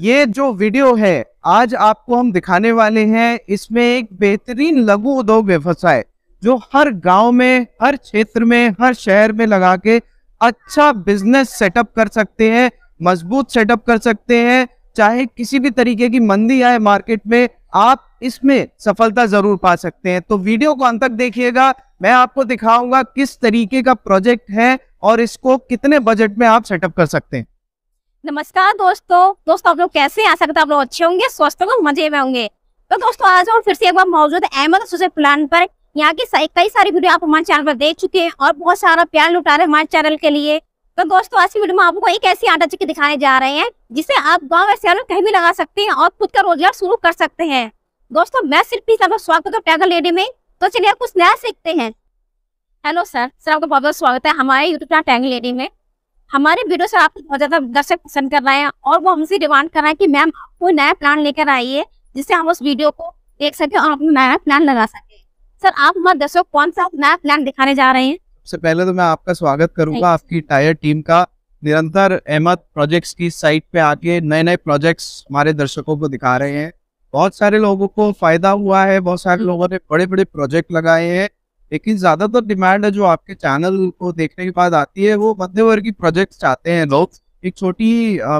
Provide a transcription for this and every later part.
ये जो वीडियो है आज आपको हम दिखाने वाले हैं इसमें एक बेहतरीन लघु उद्योग व्यवसाय जो हर गांव में हर क्षेत्र में हर शहर में लगा के अच्छा बिजनेस सेटअप कर सकते हैं मजबूत सेटअप कर सकते हैं चाहे किसी भी तरीके की मंदी आए मार्केट में आप इसमें सफलता जरूर पा सकते हैं तो वीडियो को अंत तक देखिएगा मैं आपको दिखाऊंगा किस तरीके का प्रोजेक्ट है और इसको कितने बजट में आप सेटअप कर सकते हैं नमस्कार दोस्तों दोस्तों आप लोग कैसे हैं आशा करता आप लोग अच्छे होंगे स्वस्थ होंगे मजे में होंगे तो दोस्तों आज और फिर से एक बार मौजूद है अहमद सोशल प्लान पर यहाँ की कई सारी वीडियो आप हमारे चैनल पर देख चुके हैं और बहुत सारा प्यार लुटा रहे हमारे चैनल के लिए तो दोस्तों आज की वीडियो में आपको एक ऐसी आटा चक्की दिखाने जा रहे हैं जिसे आप गाँव या शहर कहीं भी लगा सकते हैं और खुद का रोजगार शुरू कर सकते हैं दोस्तों मैं सिर्फ आप स्वागत है टैगर लेडी में तो चलिए आप कुछ नया सीखते हैं हेलो सर सर आपका बहुत बहुत स्वागत है हमारे यूट्यूब चैनल टैंग लेडी में हमारे वीडियो से आपको बहुत ज्यादा दर्शक पसंद कर रहे हैं और वो हमसे डिमांड कर रहे हैं कि मैम कोई नया प्लान लेकर आइए जिससे हम उस वीडियो को देख सके और अपना नया प्लान लगा सके सर आप हमारे दर्शक कौन सा नया प्लान दिखाने जा रहे हैं सबसे पहले तो मैं आपका स्वागत करूंगा आपकी टायर टीम का निरंतर अहमद प्रोजेक्ट्स की साइट पे आके नए नए प्रोजेक्ट्स हमारे दर्शकों को दिखा रहे हैं बहुत सारे लोगों को फायदा हुआ है बहुत सारे hmm. लोगों ने बड़े बड़े प्रोजेक्ट लगाए हैं लेकिन ज्यादातर तो डिमांड है जो आपके चैनल को देखने के बाद आती है वो मध्य वर्ग की प्रोजेक्ट चाहते हैं लोग एक छोटी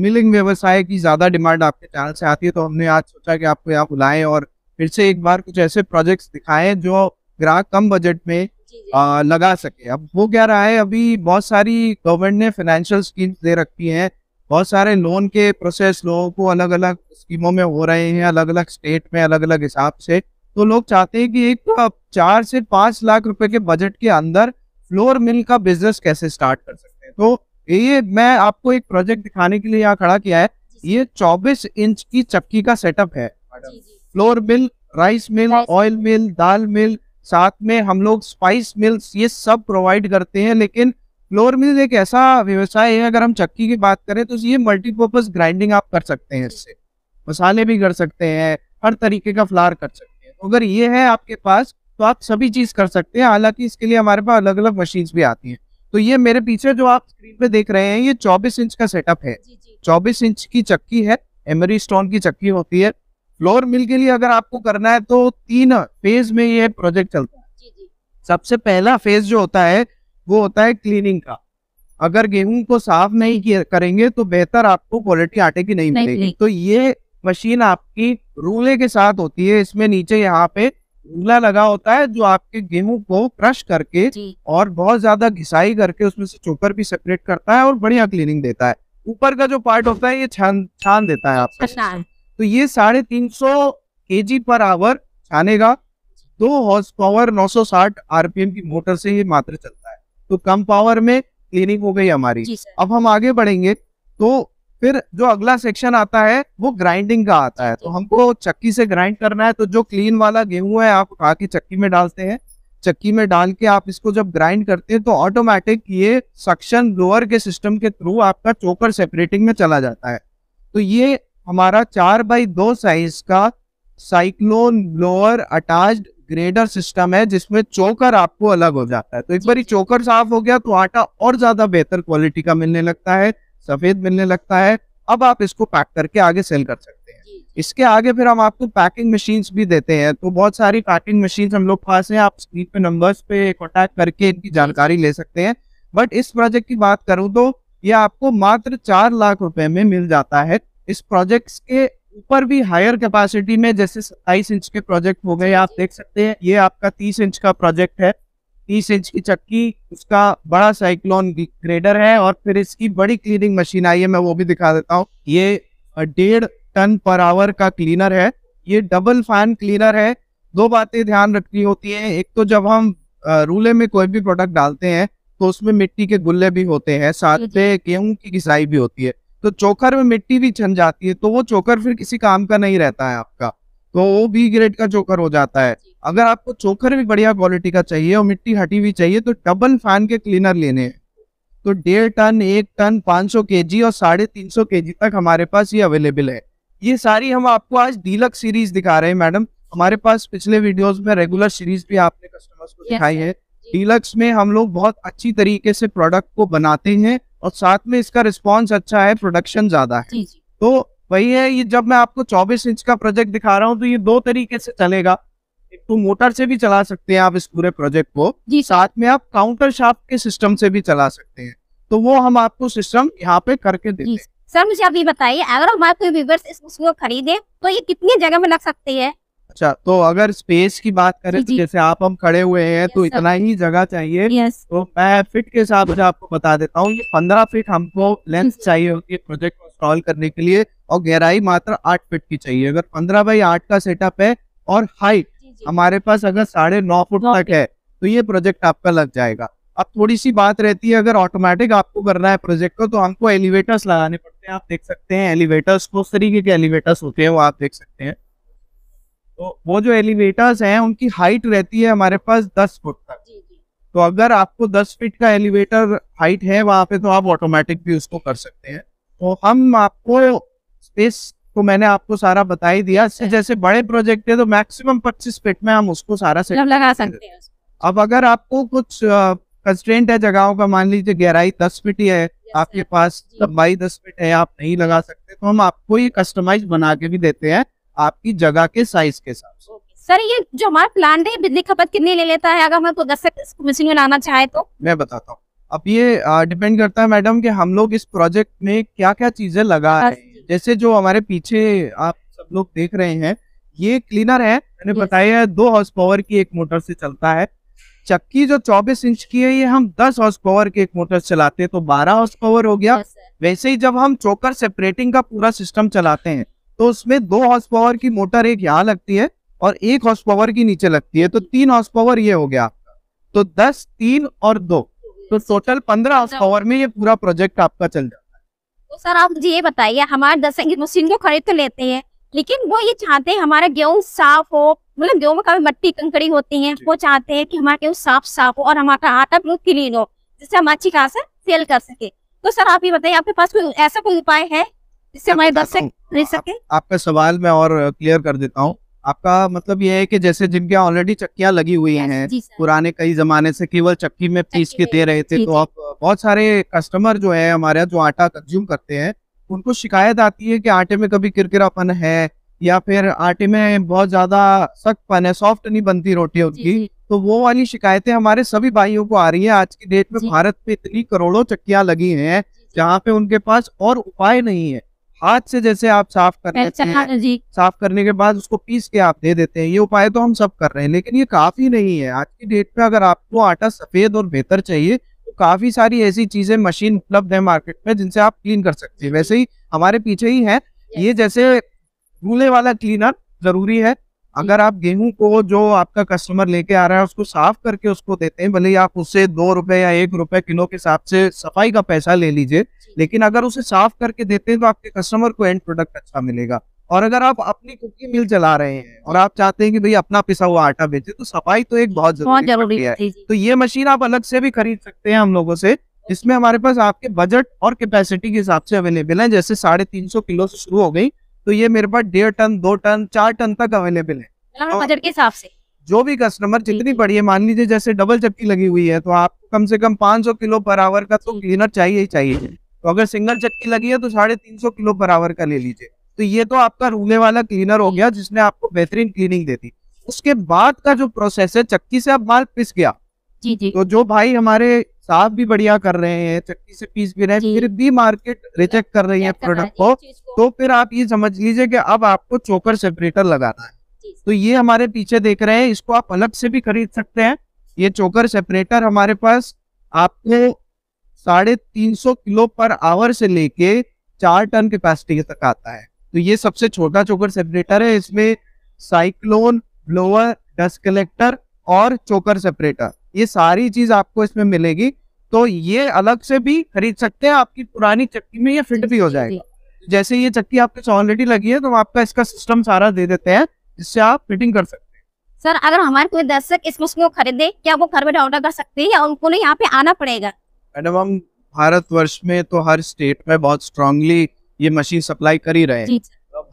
मिलिंग व्यवसाय की ज्यादा डिमांड आपके चैनल से आती है तो हमने आज सोचा कि आपको यहाँ बुलाएं और फिर से एक बार कुछ ऐसे प्रोजेक्ट्स दिखाएं जो ग्राहक कम बजट में आ, लगा सके अब वो क्या रहा है अभी बहुत सारी गवर्नमेंट ने फाइनेंशियल स्कीम्स दे रखी हैं बहुत सारे लोन के प्रोसेस लोगों को अलग अलग स्कीमों में हो रहे हैं अलग अलग स्टेट में अलग अलग हिसाब से तो लोग चाहते हैं कि एक चार से पांच लाख रुपए के बजट के अंदर फ्लोर मिल का बिजनेस कैसे स्टार्ट कर सकते हैं तो ये मैं आपको एक प्रोजेक्ट दिखाने के लिए यहाँ खड़ा किया है ये चौबीस इंच की चक्की का सेटअप है flour mill rice mill oil mill दाल मिल साथ में हम लोग स्पाइस मिल्स ये सब प्रोवाइड करते हैं लेकिन फ्लोर मिल एक ऐसा व्यवसाय है अगर हम चक्की की बात करें तो ये मल्टीपर्पज ग्राइंडिंग आप कर सकते हैं इससे मसाले भी कर सकते हैं हर तरीके का फ्लार कर सकते हैं तो अगर ये है आपके पास तो आप सभी चीज कर सकते हैं हालांकि इसके लिए हमारे पास अलग अलग मशीन भी आती हैं तो ये मेरे पीछे जो आप स्क्रीन पे देख रहे हैं ये 24 इंच का सेटअप है जी जी। 24 इंच की चक्की है एमरी स्टोन की चक्की होती है फ्लोर मिल के लिए अगर आपको करना है तो तीन फेज में ये प्रोजेक्ट चलता है जी जी। सबसे पहला फेज जो होता है वो होता है क्लीनिंग का अगर गेहूं को साफ नहीं करेंगे तो बेहतर आपको क्वालिटी आटे की नहीं मिलेगी तो ये मशीन आपकी रूले के साथ होती है इसमें नीचे यहाँ पे रूला लगा होता है जो आपके गेहूं को क्रश करके और बहुत ज्यादा घिसाई करके उसमें से चोकर भी सेपरेट करता है और बढ़िया क्लीनिंग देता है ऊपर का जो पार्ट होता है ये छान छान देता है आपको तो ये साढ़े तीन सौ के जी पर आवर छानेगा दो हॉर्स पावर साठ आरपीएम की मोटर से ये मात्र चलता है तो कम पावर में क्लीनिंग हो गई हमारी अब हम आगे बढ़ेंगे तो फिर जो अगला सेक्शन आता है वो ग्राइंडिंग का आता है तो हमको चक्की से ग्राइंड करना है तो जो क्लीन वाला गेहूं है आप उठा के चक्की में डालते हैं चक्की में डाल के आप इसको जब ग्राइंड करते हैं तो ऑटोमेटिक ये सक्शन ग्रोअर के सिस्टम के थ्रू आपका चोकर सेपरेटिंग में चला जाता है तो ये हमारा चार बाई दो साइज का cyclone blower attached grader system है जिसमें चोकर आपको अलग हो जाता है तो एक बार चोकर साफ हो गया तो आटा और ज्यादा बेहतर क्वालिटी का मिलने लगता है सफेद मिलने लगता है अब आप इसको पैक करके आगे सेल कर सकते हैं इसके आगे फिर हम आपको पैकिंग मशीन भी देते हैं तो बहुत सारी पैकिंग मशीन हम लोग पास है आप स्क्रीन पे नंबर्स पे कॉन्टैक्ट करके इनकी जानकारी ले सकते हैं बट इस प्रोजेक्ट की बात करूँ तो ये आपको मात्र चार लाख रुपए में मिल जाता है इस प्रोजेक्ट के ऊपर भी हायर कैपेसिटी में जैसे सत्ताईस इंच के प्रोजेक्ट हो गए आप देख सकते हैं ये आपका तीस इंच का प्रोजेक्ट है तीस इंच की चक्की उसका बड़ा साइक्लोन ग्रेडर है और फिर इसकी बड़ी क्लीनिंग मशीन आई है मैं वो भी दिखा देता हूँ ये डेढ़ टन पर आवर का क्लीनर है ये डबल फैन क्लीनर है दो बातें ध्यान रखनी होती है एक तो जब हम रूले में कोई भी प्रोडक्ट डालते हैं तो उसमें मिट्टी के गुल्ले भी होते हैं साथ में गेहूं की घिसाई भी होती है तो चोकर में मिट्टी भी छन जाती है तो वो चोकर फिर किसी काम का नहीं रहता है आपका तो वो बी ग्रेड का चोकर हो जाता है अगर आपको चोकर भी बढ़िया क्वालिटी का चाहिए और मिट्टी हटी हुई चाहिए तो डबल फैन के क्लीनर लेने हैं तो डेढ़ टन एक टन 500 केजी और साढ़े तीन सौ के तक हमारे पास ये अवेलेबल है ये सारी हम आपको आज डीलक सीरीज दिखा रहे हैं मैडम हमारे पास पिछले वीडियोस में रेगुलर सीरीज भी आपने कस्टमर्स को दिखाई है डीलक्स में हम लोग बहुत अच्छी तरीके से प्रोडक्ट को बनाते हैं और साथ में इसका रिस्पॉन्स अच्छा है प्रोडक्शन ज्यादा है तो वही है ये जब मैं आपको 24 इंच का प्रोजेक्ट दिखा रहा हूँ तो ये दो तरीके से चलेगा एक तो मोटर से भी चला सकते हैं आप इस पूरे प्रोजेक्ट को जी साथ में आप काउंटर शाफ्ट के सिस्टम से भी चला सकते हैं तो वो हम आपको सिस्टम यहाँ पे करके देते हैं सर मुझे आप ये बताइए अगर हमारे कोई व्यूवर्स इसको खरीदे तो ये कितनी जगह में लग सकते हैं अच्छा तो अगर स्पेस की बात करें तो जैसे आप हम खड़े हुए हैं तो इतना ही जगह चाहिए तो मैं फिट के हिसाब से आपको बता देता हूँ ये पंद्रह फिट हमको लेंथ चाहिए होती है प्रोजेक्ट को इंस्टॉल करने के लिए और गहराई मात्र आठ फिट की चाहिए अगर पंद्रह बाई आठ का सेटअप है और हाइट हमारे पास अगर साढ़े नौ फुट तक है तो ये प्रोजेक्ट आपका लग जाएगा अब थोड़ी सी बात रहती है अगर ऑटोमेटिक आपको करना है प्रोजेक्ट को तो हमको एलिवेटर्स लगाने पड़ते हैं आप देख सकते हैं एलिवेटर्स किस तरीके के एलिवेटर्स होते हैं वो आप देख सकते हैं तो वो जो एलिवेटर्स हैं उनकी हाइट रहती है हमारे पास दस फुट तक तो अगर आपको दस फिट का एलिवेटर हाइट है वहां पे तो आप ऑटोमेटिक भी उसको कर सकते हैं तो हम आपको स्पेस को मैंने आपको सारा बता ही दिया जैसे बड़े प्रोजेक्ट है तो मैक्सिमम पच्चीस फीट में हम उसको सारा सेट मतलब लगा सकते हैं अब अगर आपको कुछ कंस्ट्रेंट है जगहों का मान लीजिए गहराई दस फिट ही है आपके पास लंबाई दस फीट है आप नहीं लगा सकते तो हम आपको ये कस्टमाइज बना के भी देते हैं आपकी जगह के साइज के साथ सर ये जो हमारा प्लान है बिजली खपत कितनी ले लेता है अगर हम दस मशीन में लाना चाहे तो मैं बताता हूँ अब ये डिपेंड करता है मैडम कि हम लोग इस प्रोजेक्ट में क्या क्या चीजें लगा रहे हैं जैसे जो हमारे पीछे आप सब लोग देख रहे हैं ये क्लीनर है मैंने yes. बताया है दो हॉर्स पावर की एक मोटर से चलता है चक्की जो 24 इंच की है ये हम 10 हॉर्स पावर के एक मोटर से चलाते हैं तो 12 हॉर्स पावर हो गया yes, वैसे ही जब हम चोकर सेपरेटिंग का पूरा सिस्टम चलाते हैं तो उसमें दो हॉर्स पावर की मोटर एक यहाँ लगती है और एक हॉर्स पावर की नीचे लगती है तो तीन हॉर्स पावर ये हो गया तो दस तीन और दो तो टोटल पंद्रह हॉर्स पावर में ये पूरा प्रोजेक्ट आपका चल जाता तो सर आप मुझे ये बताइए हमारे दस मशीन को खरीद तो लेते हैं लेकिन वो ये चाहते हैं हमारा गेहूँ साफ हो मतलब गेहूँ में काफी मट्टी कंकड़ी होती है वो चाहते हैं कि हमारा गेहूँ साफ साफ हो और हमारा आटा बिल्कुल क्लीन हो जिससे हम अच्छी खास सेल कर सके तो सर आप ये बताइए आपके पास कोई ऐसा कोई उपाय है जिससे हमारे दर्शक खरीद सके आपका सवाल मैं और क्लियर कर देता हूँ आपका मतलब ये है कि जैसे जिनके ऑलरेडी चक्कियां लगी हुई हैं पुराने कई जमाने से केवल चक्की में पीस के दे रहे थे तो आप बहुत सारे कस्टमर जो है हमारे जो आटा कंज्यूम करते हैं उनको शिकायत आती है कि आटे में कभी किरकिरापन है या फिर आटे में बहुत ज्यादा सख्तपन है सॉफ्ट नहीं बनती रोटी उनकी तो वो वाली शिकायतें हमारे सभी भाइयों को आ रही है आज की डेट में भारत में इतनी करोड़ों चक्कियां लगी हैं जहाँ पे उनके पास और उपाय नहीं है हाथ से जैसे आप साफ कर हैं साफ करने के बाद उसको पीस के आप दे देते हैं ये उपाय तो हम सब कर रहे हैं लेकिन ये काफी नहीं है आज की डेट पे अगर आपको आटा सफेद और बेहतर चाहिए तो काफी सारी ऐसी चीजें मशीन उपलब्ध है मार्केट में जिनसे आप क्लीन कर सकते हैं वैसे ही हमारे पीछे ही है ये जैसे रूले वाला क्लीनर जरूरी है अगर आप गेहूं को जो आपका कस्टमर लेके आ रहा है उसको साफ करके उसको देते हैं भले ही आप उससे दो रुपए या एक रुपए किलो के हिसाब से सफाई का पैसा ले लीजिए लेकिन अगर उसे साफ करके देते हैं तो आपके कस्टमर को एंड प्रोडक्ट अच्छा मिलेगा और अगर आप अपनी कुकी मिल चला रहे हैं और आप चाहते हैं कि भाई अपना पिसा हुआ आटा बेचे तो सफाई तो एक बहुत जरूरी, है तो ये मशीन आप अलग से भी खरीद सकते हैं हम लोगों से इसमें हमारे पास आपके बजट और कैपेसिटी के हिसाब से अवेलेबल है जैसे साढ़े तीन सौ किलो से शुरू हो गई तो ये मेरे पास डेढ़ टन दो टन चार टन तक अवेलेबल है बजट के हिसाब से जो भी कस्टमर जितनी बड़ी है मान लीजिए जैसे डबल चक्की लगी हुई है तो आप कम से कम 500 किलो पर आवर का तो क्लीनर चाहिए ही चाहिए तो अगर सिंगल चक्की लगी है तो साढ़े तीन सौ किलो पर आवर का ले लीजिए तो ये तो आपका रूले वाला क्लीनर हो गया जिसने आपको बेहतरीन क्लीनिंग दे दी उसके बाद का जो प्रोसेस है चक्की से अब माल पिस गया जी जी तो जो भाई हमारे साफ भी बढ़िया कर रहे हैं चक्की से पीस भी रहे फिर भी मार्केट रिजेक्ट कर रही है प्रोडक्ट को तो फिर आप ये समझ लीजिए कि अब आपको चोकर सेपरेटर लगाना है तो ये हमारे पीछे देख रहे हैं इसको आप अलग से भी खरीद सकते हैं ये चोकर सेपरेटर हमारे पास आपको साढ़े तीन सौ किलो पर आवर से लेके चार टन कैपेसिटी तक आता है तो ये सबसे छोटा चोकर सेपरेटर है इसमें साइक्लोन ब्लोअर डस्ट कलेक्टर और चोकर सेपरेटर ये सारी चीज आपको इसमें मिलेगी तो ये अलग से भी खरीद सकते हैं आपकी पुरानी चक्की में ये फिट भी हो जाएगा जैसे ये चक्की आपके ऑलरेडी लगी है तो आपका इसका सिस्टम सारा दे देते हैं जिससे आप फिटिंग कर सकते हैं सर अगर हमारे कोई दर्शक इस मशीन को खरीदे क्या वो घर बैठे ऑर्डर कर सकते हैं या उनको यहाँ पे आना पड़ेगा मैडम हम भारत वर्ष में तो हर स्टेट में बहुत स्ट्रांगली ये मशीन सप्लाई कर ही रहे हैं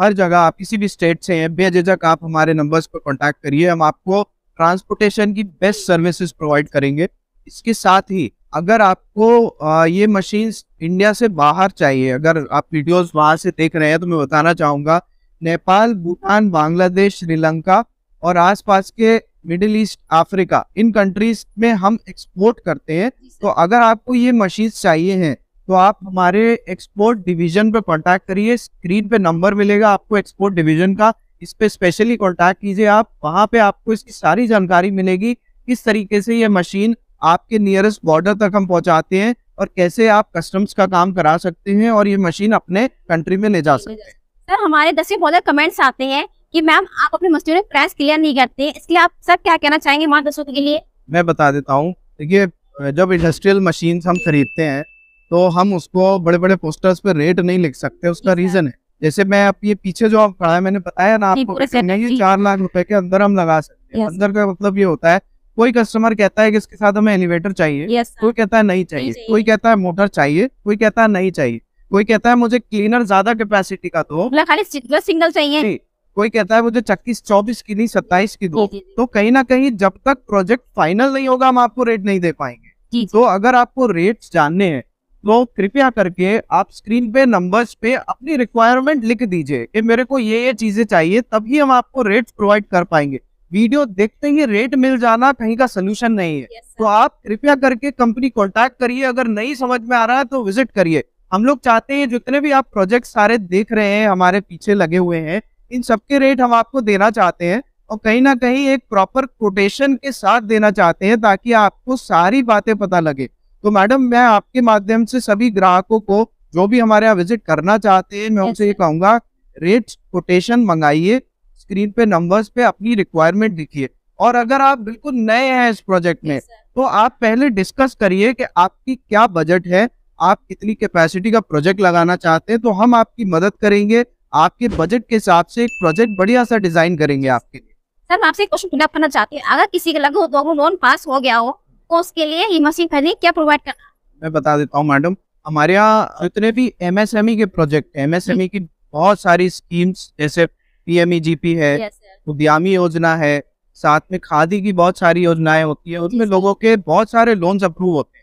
हर जगह आप किसी भी स्टेट से हैं बेझिझक आप हमारे नंबर्स पर कांटेक्ट करिए हम आपको ट्रांसपोर्टेशन की बेस्ट सर्विसेज प्रोवाइड करेंगे इसके साथ ही अगर आपको ये मशीन इंडिया से बाहर चाहिए अगर आप वीडियोस वहाँ से देख रहे हैं तो मैं बताना चाहूंगा नेपाल भूटान बांग्लादेश श्रीलंका और आसपास के middle east Africa in countries में हम एक्सपोर्ट करते हैं तो अगर आपको ये मशीन चाहिए हैं तो आप हमारे एक्सपोर्ट डिवीजन पर कॉन्टैक्ट करिए स्क्रीन पे नंबर मिलेगा आपको एक्सपोर्ट डिवीजन का इस पे स्पेशली कॉन्टेक्ट कीजिए आप वहाँ पे आपको इसकी सारी जानकारी मिलेगी किस तरीके से ये मशीन आपके नियरेस्ट बॉर्डर तक हम पहुँचाते हैं और कैसे आप कस्टम्स का काम करा सकते हैं और ये मशीन अपने कंट्री में ले जा सकते हैं सर हमारे दसवीं बहुत कमेंट्स आते हैं कि मैम आप अपने मस्टियों प्राइस क्लियर नहीं करते इसलिए आप सर क्या कहना चाहेंगे वहाँ दसों के लिए मैं बता देता हूँ देखिए जब इंडस्ट्रियल मशीन हम खरीदते हैं तो हम उसको बड़े बड़े पोस्टर्स पे रेट नहीं लिख सकते उसका रीजन है जैसे मैं आप ये पीछे जो आप खड़ा है मैंने बताया ना आपको नहीं चार लाख रुपए के अंदर हम लगा सकते हैं अंदर का मतलब ये होता है कोई कस्टमर कहता है कि इसके साथ हमें एलिवेटर चाहिए कोई कहता है नहीं चाहिए कोई कहता है मोटर चाहिए कोई कहता है नहीं चाहिए कोई कहता है मुझे क्लीनर ज्यादा कैपेसिटी का दो मतलब खाली सिंगल चाहिए कोई कहता है मुझे चक्कीस चौबीस की नहीं सत्ताईस की दो तो कहीं ना कहीं जब तक प्रोजेक्ट फाइनल नहीं होगा हम आपको रेट नहीं दे पाएंगे तो अगर आपको रेट जानने हैं तो कृपया करके आप स्क्रीन पे नंबर्स पे अपनी रिक्वायरमेंट लिख दीजिए कि मेरे को ये ये चीजें चाहिए तभी हम आपको रेट प्रोवाइड कर पाएंगे वीडियो देखते ही रेट मिल जाना कहीं का सोल्यूशन नहीं है yes, तो आप कृपया करके कंपनी कॉन्टेक्ट करिए अगर नहीं समझ में आ रहा है तो विजिट करिए हम लोग चाहते हैं जितने भी आप प्रोजेक्ट सारे देख रहे हैं हमारे पीछे लगे हुए हैं इन सबके रेट हम आपको देना चाहते हैं और कहीं ना कहीं एक प्रॉपर कोटेशन के साथ देना चाहते हैं ताकि आपको सारी बातें पता लगे तो मैडम मैं आपके माध्यम से सभी ग्राहकों को जो भी हमारे यहाँ विजिट करना चाहते हैं मैं उनसे ये कहूंगा रेट कोटेशन मंगाइए स्क्रीन पे नंबर्स पे अपनी रिक्वायरमेंट लिखिए और अगर आप बिल्कुल नए हैं इस प्रोजेक्ट में तो आप पहले डिस्कस करिए कि आपकी क्या बजट है आप कितनी कैपेसिटी का प्रोजेक्ट लगाना चाहते हैं तो हम आपकी मदद करेंगे आपके बजट के हिसाब से एक प्रोजेक्ट बढ़िया सा डिजाइन करेंगे आपके लिए सर आपसे क्वेश्चन करना चाहते हैं अगर किसी के लगे तो लोन पास हो गया हो तो उसके लिए मशीन क्या प्रोवाइड करना मैं बता देता हूँ मैडम हमारे यहाँ जितने भी एमएसएमई e के प्रोजेक्ट एमएसएमई e की बहुत सारी स्कीम्स जैसे पीएमईजीपी e, है उद्यामी योजना है साथ में खादी की बहुत सारी योजनाएं होती है उसमें लोगों के बहुत सारे लोन्स अप्रूव होते हैं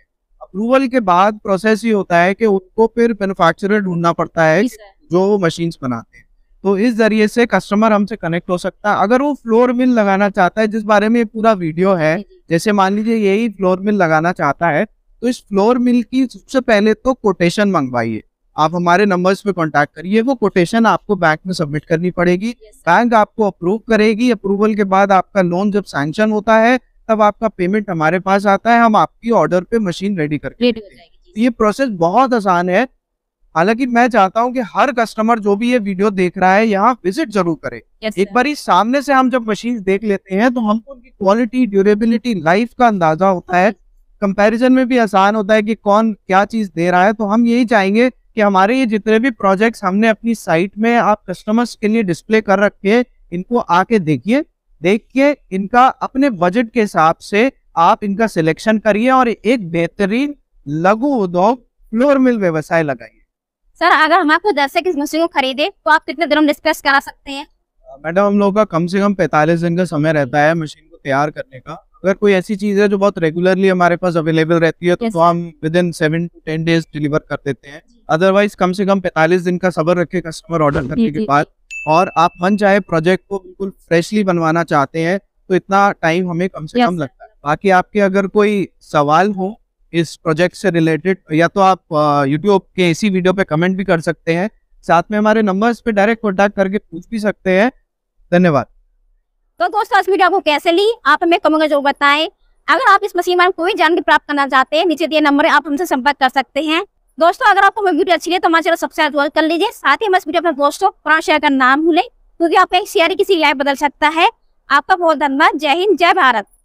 अप्रूवल के बाद प्रोसेस ये होता है कि उनको फिर मैनुफेक्चर ढूंढना पड़ता है जो मशीन बनाते हैं तो इस जरिए से कस्टमर हमसे कनेक्ट हो सकता है अगर वो फ्लोर मिल लगाना चाहता है जिस बारे में पूरा वीडियो है जैसे मान लीजिए यही फ्लोर मिल लगाना चाहता है तो इस फ्लोर मिल की सबसे पहले तो कोटेशन मंगवाइए आप हमारे नंबर्स पे कांटेक्ट करिए वो कोटेशन आपको बैंक में सबमिट करनी पड़ेगी बैंक आपको अप्रूव करेगी अप्रूवल के बाद आपका लोन जब सैंक्शन होता है तब आपका पेमेंट हमारे पास आता है हम आपकी ऑर्डर पे मशीन रेडी करके ये प्रोसेस बहुत आसान है हालांकि मैं चाहता हूँ कि हर कस्टमर जो भी ये वीडियो देख रहा है यहाँ विजिट जरूर करे yes, एक बार सामने से हम जब मशीन देख लेते हैं तो हमको उनकी क्वालिटी ड्यूरेबिलिटी लाइफ का अंदाजा होता है कंपैरिजन में भी आसान होता है कि कौन क्या चीज दे रहा है तो हम यही चाहेंगे कि हमारे ये जितने भी प्रोजेक्ट्स हमने अपनी साइट में आप कस्टमर्स के लिए डिस्प्ले कर रखे हैं इनको आके देखिए देख के इनका अपने बजट के हिसाब से आप इनका सिलेक्शन करिए और एक बेहतरीन लघु उद्योग फ्लोर मिल व्यवसाय लगाइए सर अगर हम आपको दस ऐसी मशीन को खरीदे तो आप कितने दिनों में डिस्कस करा सकते हैं मैडम हम लोग का कम से कम पैंतालीस दिन का समय रहता है मशीन को तैयार करने का अगर कोई ऐसी चीज है जो बहुत रेगुलरली हमारे पास अवेलेबल रहती है तो, yes. तो हम within seven to ten days deliver कर देते हैं अदरवाइज कम से कम पैंतालीस दिन का सबर रखे कस्टमर ऑर्डर करने के बाद और आप मन चाहे प्रोजेक्ट को बिल्कुल फ्रेशली बनवाना चाहते हैं तो इतना टाइम हमें कम से कम लगता है बाकी आपके अगर कोई सवाल हो इस प्रोजेक्ट से रिलेटेड या तो आप यूट्यूब के इसी वीडियो पे कमेंट भी कर सकते हैं साथ में हमारे नंबर्स पे डायरेक्ट कॉन्टेक्ट करके पूछ भी सकते हैं धन्यवाद तो दोस्तों इस वीडियो को कैसे ली आप हमें कमेंट में जरूर बताएं अगर आप इस मशीन में कोई जानकारी प्राप्त करना चाहते हैं नीचे दिए नंबर आप हमसे संपर्क कर सकते हैं दोस्तों अगर आपको वीडियो अच्छी लगे तो हमारे चैनल सब्सक्राइब कर लीजिए साथ ही हमारे वीडियो अपने दोस्तों और शेयर का नाम भूलें क्योंकि आपका एक शेयर किसी लाइफ बदल सकता है आपका बहुत धन्यवाद जय हिंद जय भारत